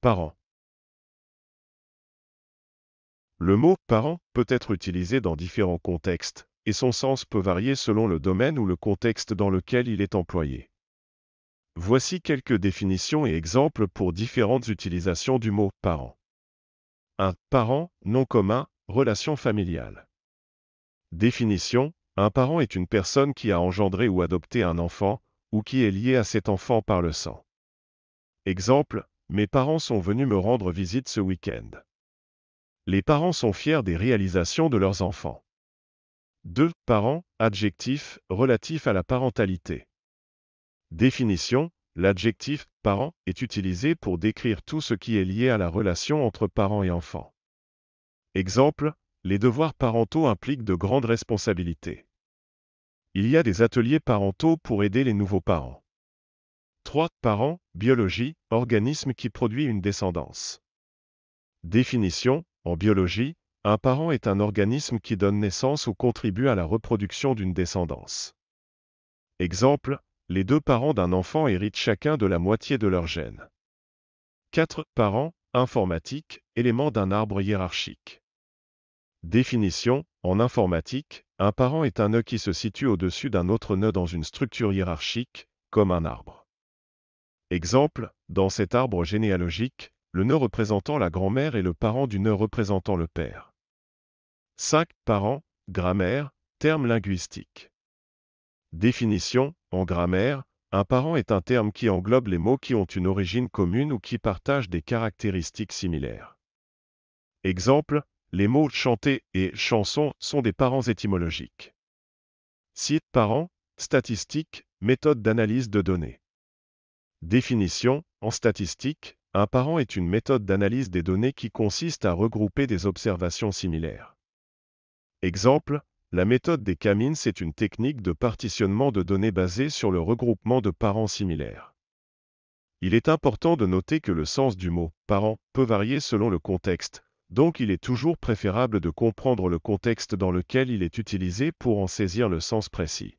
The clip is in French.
parent. Le mot parent peut être utilisé dans différents contextes, et son sens peut varier selon le domaine ou le contexte dans lequel il est employé. Voici quelques définitions et exemples pour différentes utilisations du mot parent. Un « Parent, nom commun, relation familiale. Définition. Un parent est une personne qui a engendré ou adopté un enfant, ou qui est lié à cet enfant par le sang. Exemple, mes parents sont venus me rendre visite ce week-end. Les parents sont fiers des réalisations de leurs enfants. 2. Parents, adjectif relatif à la parentalité. Définition L'adjectif parent est utilisé pour décrire tout ce qui est lié à la relation entre parents et enfants. Exemple Les devoirs parentaux impliquent de grandes responsabilités. Il y a des ateliers parentaux pour aider les nouveaux parents. 3. Parents, biologie, organisme qui produit une descendance. Définition, en biologie, un parent est un organisme qui donne naissance ou contribue à la reproduction d'une descendance. Exemple, les deux parents d'un enfant héritent chacun de la moitié de leur gène. 4. Parents, informatique, élément d'un arbre hiérarchique. Définition, en informatique, un parent est un nœud qui se situe au-dessus d'un autre nœud dans une structure hiérarchique, comme un arbre. Exemple, dans cet arbre généalogique, le nœud représentant la grand-mère et le parent du nœud représentant le père. 5. Parents, grammaire, terme linguistique. Définition, en grammaire, un parent est un terme qui englobe les mots qui ont une origine commune ou qui partagent des caractéristiques similaires. Exemple, les mots chanter et chanson sont des parents étymologiques. 6. parents, statistiques, méthode d'analyse de données. Définition En statistique, un parent est une méthode d'analyse des données qui consiste à regrouper des observations similaires. Exemple, la méthode des camines est une technique de partitionnement de données basée sur le regroupement de parents similaires. Il est important de noter que le sens du mot « parent » peut varier selon le contexte, donc il est toujours préférable de comprendre le contexte dans lequel il est utilisé pour en saisir le sens précis.